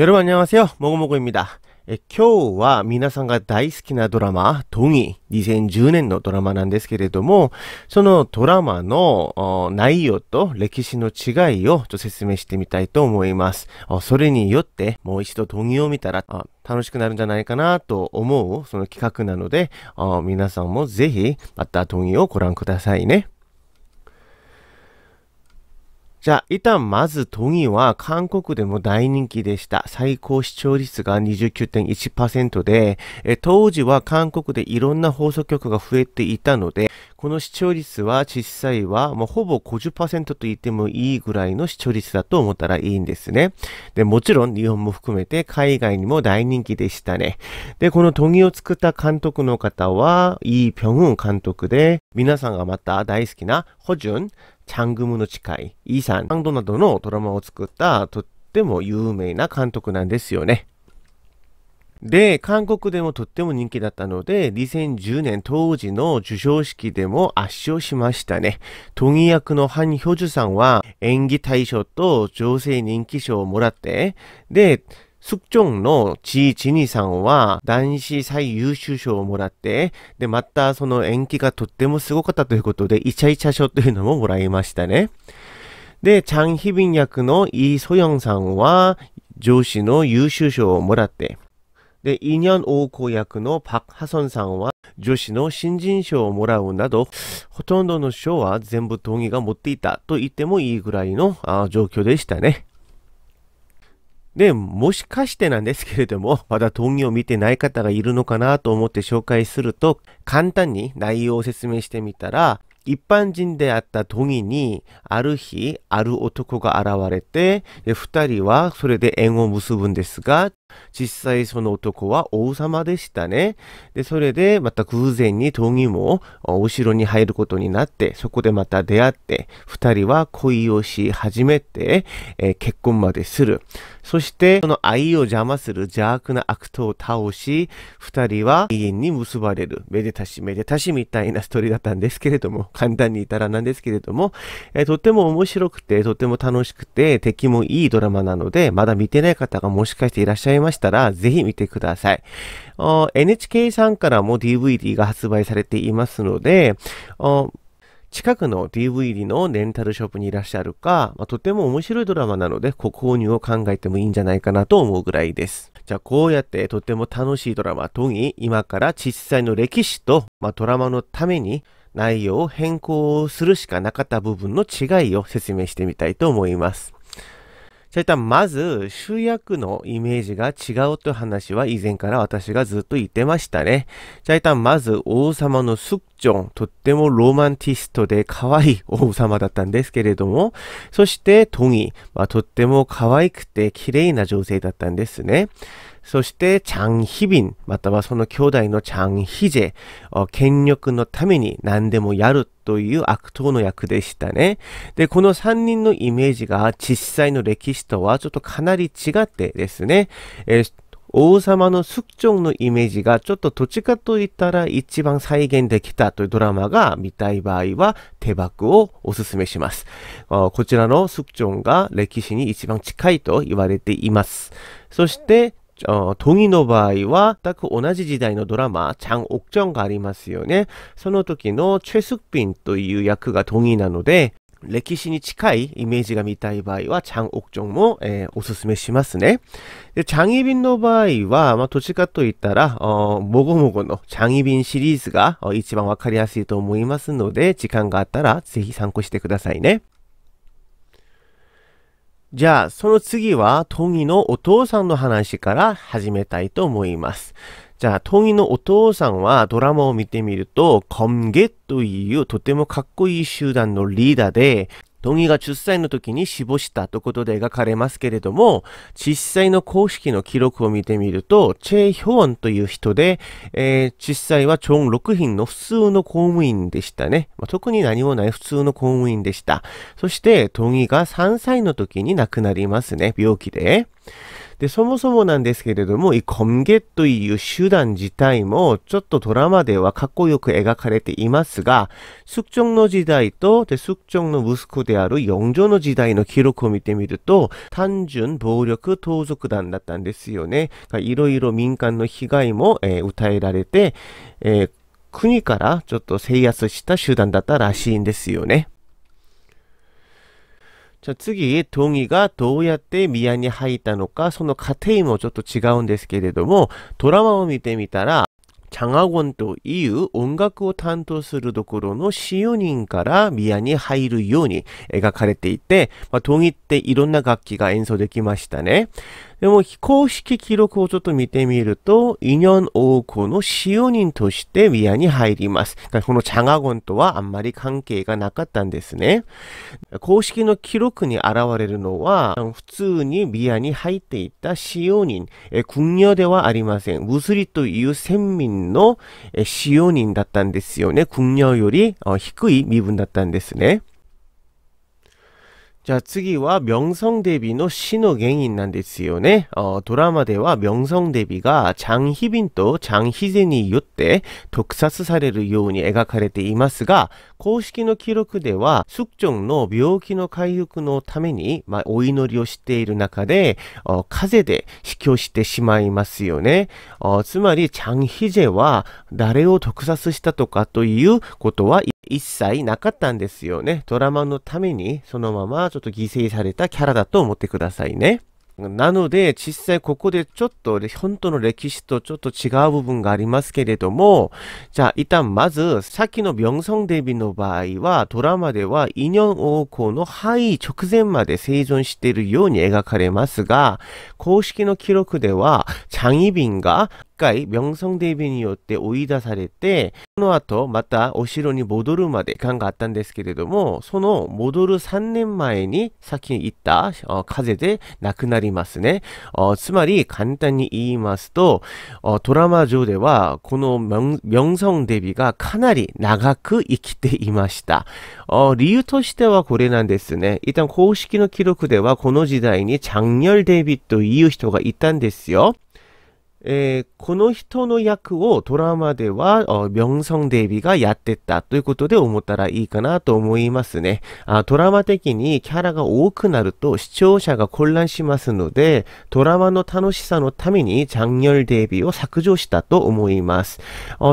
여러분안녕하세요모고모고입니다今日は皆さんが大好きなドラマ、トニ2010年のドラマなんですけれども、そのドラマの内容と歴史の違いをちょ説明してみたいと思います。それによってもう一度トニを見たら楽しくなるんじゃないかなと思うその企画なので、皆さんもぜひまたトニをご覧くださいね。じゃあ、一旦まず、トギは韓国でも大人気でした。最高視聴率が29.1%で、当時は韓国でいろんな放送局が増えていたので、この視聴率は実際はもうほぼ50%と言ってもいいぐらいの視聴率だと思ったらいいんですね。で、もちろん日本も含めて海外にも大人気でしたね。で、このトギを作った監督の方は、イ・ピョンウン監督で、皆さんがまた大好きなホジュン、チャングムの誓い、イーサン、ハンドなどのドラマを作ったとっても有名な監督なんですよね。で、韓国でもとっても人気だったので、2010年当時の授賞式でも圧勝しましたね。トギ役のハン・ヒョジュさんは演技大賞と女性人気賞をもらって、で、宿長のチー・チニさんは男子最優秀賞をもらって、で、またその延期がとってもすごかったということで、イチャイチャ賞というのももらいましたね。で、チャン・ヒビン役のイ・ソヨンさんは上司の優秀賞をもらって、で、イニョン王公役のパク・ハソンさんは女子の新人賞をもらうなど、ほとんどの賞は全部同意が持っていたと言ってもいいぐらいの状況でしたね。で、もしかしてなんですけれども、まだ討議を見てない方がいるのかなと思って紹介すると、簡単に内容を説明してみたら、一般人であったトギに、ある日、ある男が現れて、二人はそれで縁を結ぶんですが、実際その男は王様でしたね。で、それでまた偶然に峠もお城に入ることになって、そこでまた出会って、二人は恋をし始めて、えー、結婚までする。そして、その愛を邪魔する邪悪な悪党を倒し、二人は永遠に結ばれる。めでたしめでたしみたいなストーリーだったんですけれども、簡単に言ったらなんですけれども、えー、とても面白くて、とても楽しくて、敵もいいドラマなので、まだ見てない方がもしかしていらっしゃいましたら、ぜひ見てください。NHK さんからも DVD が発売されていますので、近くの DVD のレンタルショップにいらっしゃるか、まあ、とても面白いドラマなので、ご購入を考えてもいいんじゃないかなと思うぐらいです。じゃあ、こうやってとても楽しいドラマとに、今から実際の歴史と、まあ、ドラマのために内容を変更するしかなかった部分の違いを説明してみたいと思います。それ一旦まず主役のイメージが違うという話は以前から私がずっと言ってましたね。それ一旦まず王様のスッチョン、とってもロマンティストで可愛い王様だったんですけれども、そしてトギ、まあ、とっても可愛くて綺麗な女性だったんですね。そして、チャン・ヒビン、またはその兄弟のチャン・ヒジェ、権力のために何でもやるという悪党の役でしたね。で、この3人のイメージが実際の歴史とはちょっとかなり違ってですね、えー、王様の宿直のイメージがちょっとどっちかといったら一番再現できたというドラマが見たい場合は手箱をおすすめします。こちらの宿直が歴史に一番近いと言われています。そしてトギの場合は、全く同じ時代のドラマ、チャン・オクチョンがありますよね。その時のチェスピンという役がトギなので、歴史に近いイメージが見たい場合は、チャン・オクチョンも、えー、おすすめしますね。で、チャン・イビンの場合は、まあ、どっかといったら、もごもごのチャン・イビンシリーズが一番わかりやすいと思いますので、時間があったらぜひ参考してくださいね。じゃあ、その次は、トギのお父さんの話から始めたいと思います。じゃあ、トギのお父さんはドラマを見てみると、コンゲというとてもかっこいい集団のリーダーで、トギが10歳の時に死亡したということで描かれますけれども、実際の公式の記録を見てみると、チェ・ヒョウォンという人で、実際はチョン6品の普通の公務員でしたね。特に何もない普通の公務員でした。そして、トギが3歳の時に亡くなりますね、病気で。で、そもそもなんですけれども、いコンゲという手段自体も、ちょっとドラマではかっこよく描かれていますが、숙종の時代と、で、숙종の息子である영女の時代の記録を見てみると、単純暴力盗賊団だったんですよね。いろいろ民間の被害も、えー、えられて、えー、国からちょっと制圧した手段だったらしいんですよね。じゃあ次、동이がどうやって宮に入ったのか、その過程もちょっと違うんですけれども、ドラマを見てみたら、장학원という音楽を担当するところの使用人から宮に入るように描かれていて、まあ、っていろんな楽器が演奏できましたね。でも非公式記録をちょっと見てみると、イニョン王公の使用人としてウィアに入ります。このチャガゴンとはあんまり関係がなかったんですね。公式の記録に現れるのは、普通に宮アに入っていた使用人、軍業ではありません。ウスリという先民の使用人だったんですよね。軍業より低い身分だったんですね。じゃあ次は明성デビの死の原因なんですよね。ドラマでは明성デビがチャンヒビンとチャンヒゼによって特撮されるように描かれていますが、公式の記録では、숙종の病気の回復のために、まあ、お祈りをしている中で、風邪で死去してしまいますよね。つまり、チャンヒゼは誰を特撮したとかということは一切なかったんですよね。ドラマのためにそのままちょっと犠牲されたキャラだと思ってくださいね。なので、実際ここでちょっと本当の歴史とちょっと違う部分がありますけれども、じゃあ一旦まず、さっきの明성デビの場合は、ドラマでは異ニ王侯の範囲直前まで生存しているように描かれますが、公式の記録では、チャンイビンが回명성대변によって追い出されて、その後またお城に戻るまで間があったんですけれども、その戻る3年前に先に言った風邪で亡くなりますね。つまり簡単に言いますと、ドラマ上ではこの명성デビがかなり長く生きていました。理由としてはこれなんですね。一旦公式の記録ではこの時代に長렬デビという人がいたんですよ。えー、この人の役をドラマでは、名尊デビがやってったということで思ったらいいかなと思いますねあ。ドラマ的にキャラが多くなると視聴者が混乱しますので、ドラマの楽しさのためにチャンニョルデビを削除したと思います。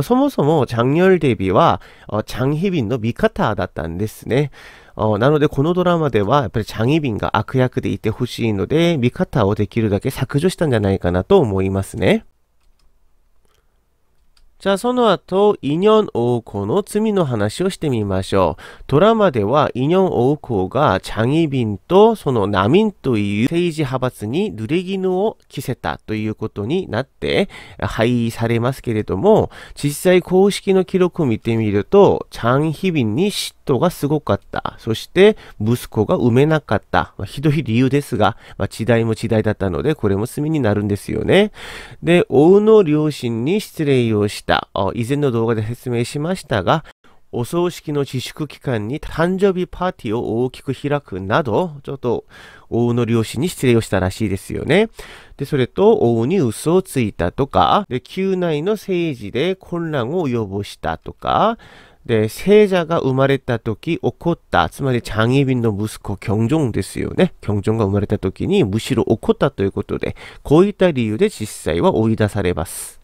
そもそもチャンニョルデビは、チャンヒビンの味方だったんですね。なので、このドラマでは、やっぱりチャン・ビンが悪役でいてほしいので、見方をできるだけ削除したんじゃないかなと思いますね。じゃあその後、イニョン王侯の罪の話をしてみましょう。ドラマではイニョン王侯がチャギビンとそのナミンという政治派閥に濡れ衣を着せたということになって廃位されますけれども、実際公式の記録を見てみると、チャンヒビンに嫉妬がすごかった。そして息子が産めなかった。まあ、ひどい理由ですが、まあ、時代も時代だったので、これも罪になるんですよね。で、王の両親に失礼をして、。以前の動画で説明しましたが、お葬式の自粛期間に誕生日パーティーを大きく開くなど、ちょっと、王の両親に失礼をしたらしいですよね。で、それと、王に嘘をついたとか、で、宮内の政治で混乱を及ぼしたとか、で、聖者が生まれた時怒った、つまりチャンイビンの息子、キョンジョンですよね。キョンジョンが生まれた時にむしろ怒ったということで、こういった理由で実際は追い出されます。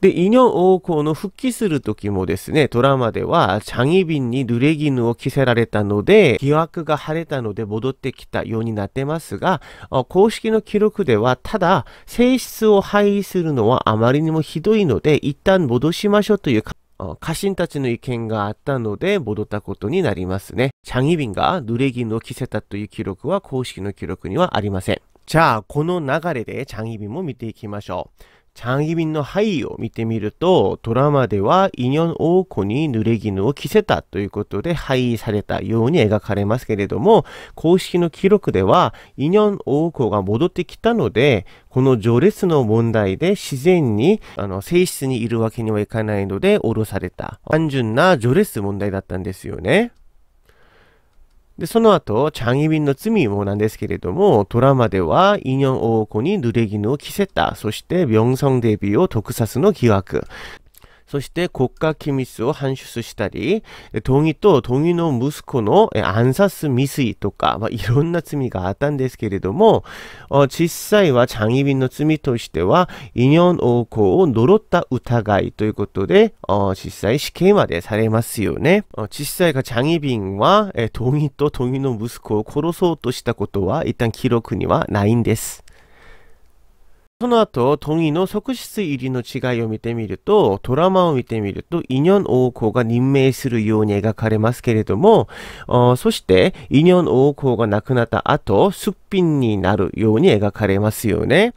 で、イニョン王公の復帰する時もですね、ドラマでは、チャギビンに濡れ衣を着せられたので、疑惑が晴れたので戻ってきたようになってますが、公式の記録では、ただ、性質を廃するのはあまりにもひどいので、一旦戻しましょうという家臣たちの意見があったので戻ったことになりますね。チャギビンが濡れ衣を着せたという記録は公式の記録にはありません。じゃあ、この流れでチャギビンも見ていきましょう。チャンギビンの範囲を見てみると、ドラマではイニョン王子に濡れ衣を着せたということで廃位されたように描かれますけれども、公式の記録ではイニョン王子が戻ってきたので、この序列の問題で自然にあの性質にいるわけにはいかないので降ろされた。単純な序列問題だったんですよね。で、その後、チャンイビンの罪もなんですけれども、ドラマでは、イニョン王国に濡れ衣を着せた、そして、名성デビューを特撮の疑惑。そして国家機密を搬出したり、同意と同意の息子の暗殺未遂とか、まあ、いろんな罪があったんですけれども、実際は長희빈の罪としては、異연王고を呪った疑いということで、実際死刑までされますよね。実際が長희빈は、同意と同意の息子を殺そうとしたことは、一旦記録にはないんです。その後、トンイの側室入りの違いを見てみると、ドラマを見てみると、イニョン王侯が任命するように描かれますけれども、そして、イニョン王侯が亡くなった後、すっぴんになるように描かれますよね。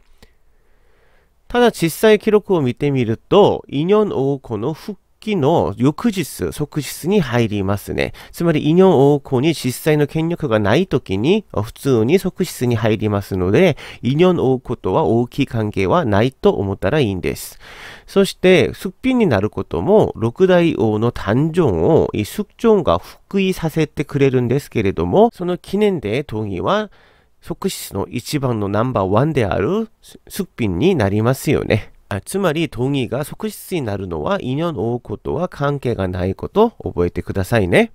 ただ、実際記録を見てみると、イニョン王侯の復期の翌日、即日に入りますね。つまり、異尿王公に実際の権力がない時に、普通に即日に入りますので、異尿王公とは大きい関係はないと思ったらいいんです。そして、すっぴんになることも、六大王の誕生を、い숙종が復位させてくれるんですけれども、その記念で当義は、即日の一番のナンバーワンであるすっぴんになりますよね。つまり、同意が即室になるのは、인年を追うことは関係がないこと、を覚えてくださいね。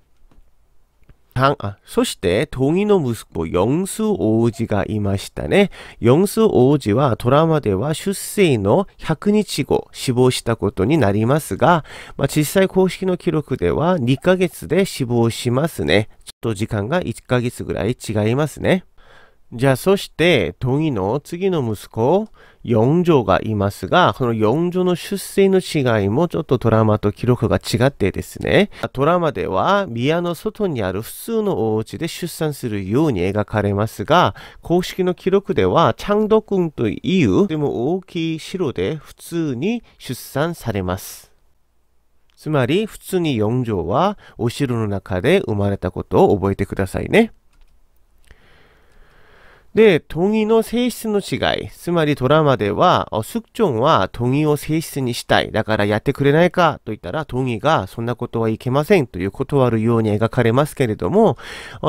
そして、同意の息子、ヨンス王子がいましたね。ヨンス王子はドラマでは出生の100日後、死亡したことになりますが、まあ、実際公式の記録では2ヶ月で死亡しますね。ちょっと時間が1ヶ月ぐらい違いますね。じゃあ、そして、同意の次の息子、四女がいますが、この四女の出生の違いもちょっとドラマと記録が違ってですね、ドラマでは宮の外にある普通のお家で出産するように描かれますが、公式の記録では、ゃんどく君という、でも大きい城で普通に出産されます。つまり、普通に四女はお城の中で生まれたことを覚えてくださいね。で、同意の性質の違い。つまりドラマでは、スクチョンは同意を性質にしたい。だからやってくれないかと言ったら、同意がそんなことはいけませんという断るように描かれますけれども、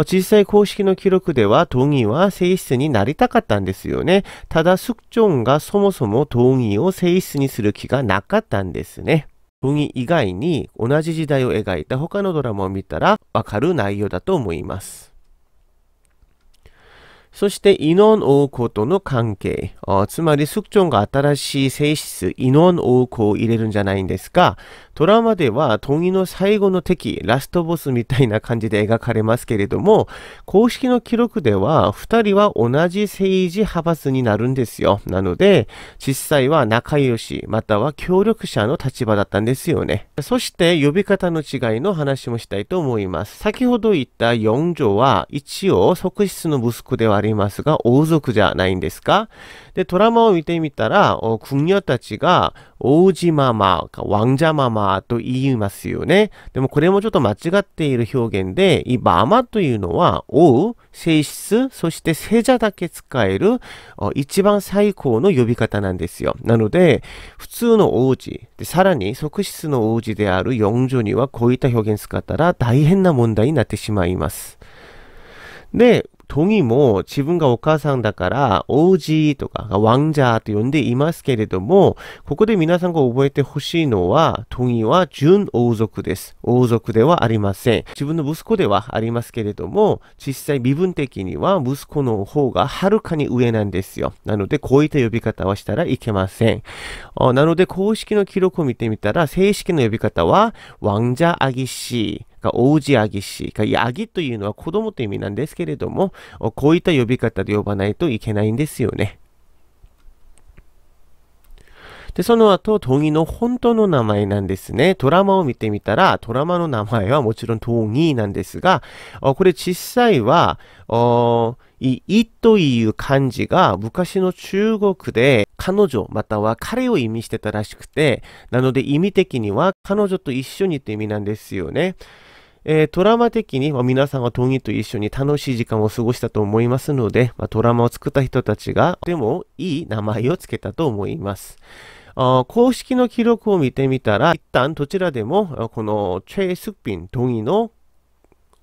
実際公式の記録では、同意は性質になりたかったんですよね。ただ、スクチョンがそもそも同意を性質にする気がなかったんですね。同意以外に同じ時代を描いた他のドラマを見たらわかる内容だと思います。そしてイノン王고との関係、つまり숙종が新しい性質、イノン王고を入れるんじゃないんですか。ドラマではトギの最後の敵、ラストボスみたいな感じで描かれますけれども、公式の記録では二人は同じ政治派閥になるんですよ。なので、実際は仲良し、または協力者の立場だったんですよね。そして呼び方の違いの話もしたいと思います。先ほど言った四女は一応側室の息子ではありますが、王族じゃないんですかで、ドラマを見てみたら、軍女たちが王子ママか、ワンジャママと言いますよね。でもこれもちょっと間違っている表現で、いばまというのは、王、性質、そして聖者だけ使える、一番最高の呼び方なんですよ。なので、普通の王子、でさらに側室の王子である4女にはこういった表現使ったら大変な問題になってしまいます。で、동も自分がお母さんだから王子とか王者と呼んでいますけれどもここで皆さんが覚えてほしいのは동이は純王族です王族ではありません自分の息子ではありますけれども実際身分的には息子の方がはるかに上なんですよ。なのでこういった呼び方はしたらいけません。なので公式の記録を見てみたら正式な呼び方は왕자아기씨が王子アギ氏か、アギというのは子供という意味なんですけれども、こういった呼び方で呼ばないといけないんですよね。で、その後、トギの本当の名前なんですね。ドラマを見てみたら、ドラマの名前はもちろんトギなんですが、これ実際は、い、いという漢字が昔の中国で彼女または彼を意味してたらしくて、なので意味的には彼女と一緒にって意味なんですよね。えー、トラウマ的に、まあ、皆さんが闘技と一緒に楽しい時間を過ごしたと思いますので、まあ、トラウマを作った人たちが、でもいい名前を付けたと思います。あ公式の記録を見てみたら、一旦どちらでも、このチェ・スピン、トギの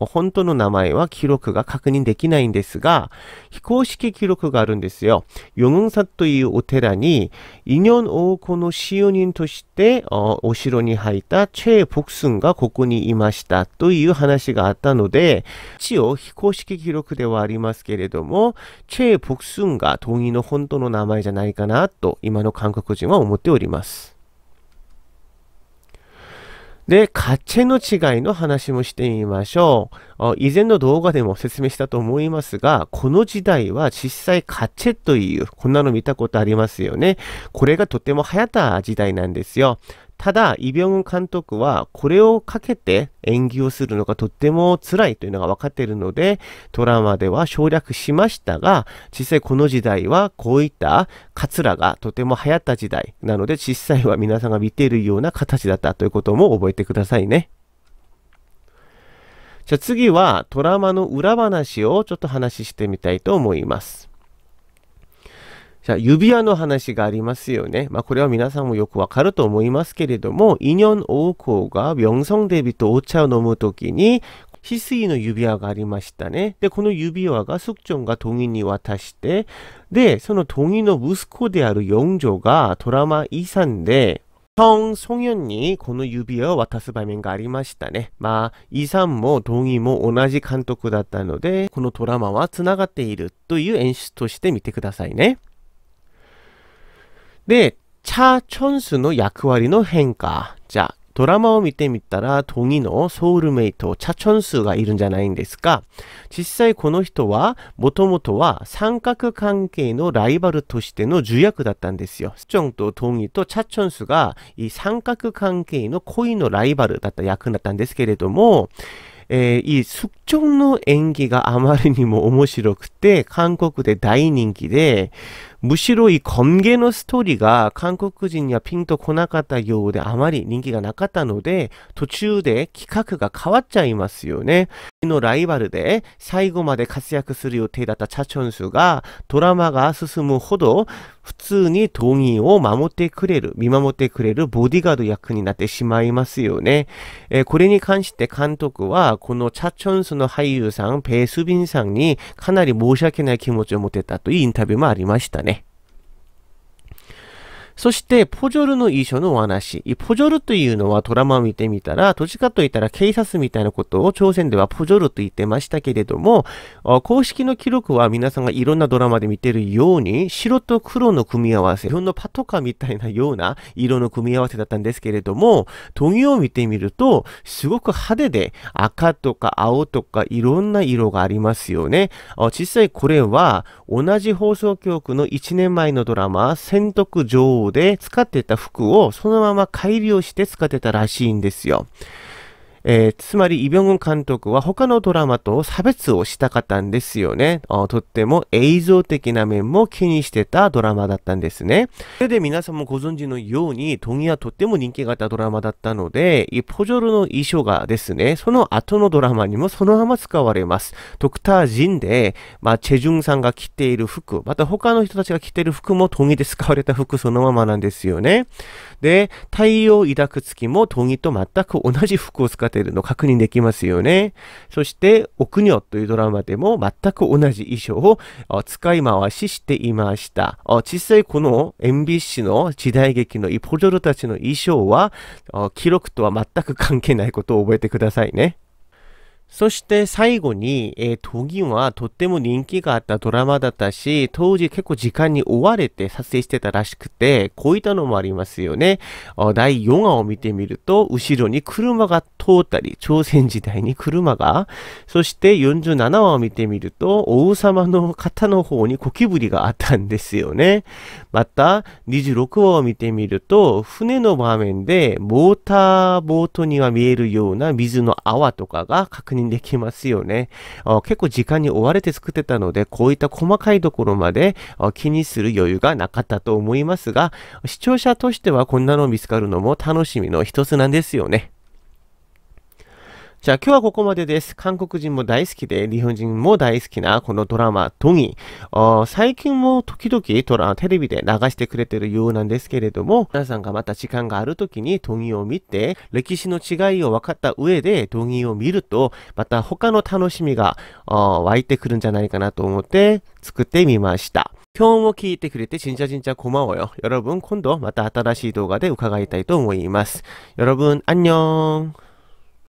本当の名前は記録が確認できないんですが、非公式記録があるんですよ。ヨムンサというお寺に、2年王子の使用人としてお城に入ったチェ・ボクスンがここにいましたという話があったので、一応非公式記録ではありますけれども、チェ・ボクスンが同意の本当の名前じゃないかなと今の韓国人は思っております。で、価値の違いの話もしてみましょう。以前の動画でも説明したと思いますが、この時代は実際価値という、こんなの見たことありますよね。これがとても流行った時代なんですよ。ただ、イ・ビョンン監督は、これをかけて演技をするのがとっても辛いというのが分かっているので、ドラマでは省略しましたが、実際この時代はこういったカツラがとても流行った時代なので、実際は皆さんが見ているような形だったということも覚えてくださいね。じゃあ次はドラマの裏話をちょっと話してみたいと思います。じゃあ指輪の話がありますよね。まあ、これは皆さんもよくわかると思いますけれども、2년王校が名。성デビとお茶を飲むときに、翡翠の指輪がありましたね。で、この指輪が숙종が同意に渡して、で、その同意の息子である영女がドラマ遺産で、형송현にこの指輪を渡す場面がありましたね。まあ、遺産も同意も同じ監督だったのでこのドラマは繋がっているという演出として見てくださいね。で、チャ・チョンスの役割の変化。じゃあ、ドラマを見てみたら、トギのソウルメイト、チャ・チョンスがいるんじゃないんですか。実際この人は、もともとは三角関係のライバルとしての重役だったんですよ。スチョンとトギとチャ・チョンスが、い三角関係の恋のライバルだった役だったんですけれども、えー、いい、スッチョンの演技があまりにも面白くて、韓国で大人気で、むしろいンゲのストーリーが韓国人にはピンとこなかったようであまり人気がなかったので途中で企画が変わっちゃいますよね。のライバルで最後まで活躍する予定だったチャチョンスがドラマが進むほど普通に同意を守ってくれる、見守ってくれるボディガード役になってしまいますよね。えー、これに関して監督はこのチャチョンスの俳優さん、ペースビンさんにかなり申し訳ない気持ちを持てたというインタビューもありましたね。そして、ポジョルの遺書のお話。ポジョルというのはドラマを見てみたら、どっちかといったら警察みたいなことを朝鮮ではポジョルと言ってましたけれども、公式の記録は皆さんがいろんなドラマで見てるように、白と黒の組み合わせ、日本のパトカーみたいなような色の組み合わせだったんですけれども、トゲを見てみると、すごく派手で、赤とか青とかいろんな色がありますよね。実際これは、同じ放送局の1年前のドラマ、戦徳女王で使ってた服をそのまま改良して使ってたらしいんですよ。えー、つまりイ・ビョングン監督は他のドラマと差別をしたかったんですよね。とっても映像的な面も気にしてたドラマだったんですね。それで皆さんもご存知のように、トギはとっても人気があったドラマだったので、ポジョルの衣装がですね、その後のドラマにもそのまま使われます。ドクター・ジンで、まあ、チェジュンさんが着ている服、また他の人たちが着ている服もトギで使われた服そのままなんですよね。で、太陽抱く月もトギと全く同じ服を使っててるの確認できますよね。そして、おくにょというドラマでも全く同じ衣装を使い回ししていました。実際この MBC の時代劇のイポジョルたちの衣装は、記録とは全く関係ないことを覚えてくださいね。そして最後に、えー、ギンはとっても人気があったドラマだったし、当時結構時間に追われて撮影してたらしくて、こういったのもありますよね。第4話を見てみると、後ろに車が通ったり、朝鮮時代に車が、そして47話を見てみると、王様の方の方にゴキブリがあったんですよね。また、26話を見てみると、船の場面でモーターボートには見えるような水の泡とかが確認認できますよね。結構時間に追われて作ってたので、こういった細かいところまで気にする余裕がなかったと思いますが、視聴者としてはこんなの見つかるのも楽しみの一つなんですよね。じゃあ今日はここまでです。韓国人も大好きで、日本人も大好きなこのドラマ、ドギ。最近も時々ドラテレビで流してくれてるようなんですけれども、皆さんがまた時間がある時にドギを見て、歴史の違いを分かった上でドギを見ると、また他の楽しみが湧いてくるんじゃないかなと思って作ってみました。今日も聞いてくれて진짜진짜고마워 요。 여러 분、 今度また新しい動画で伺いたいと思います。여러 분、 안녕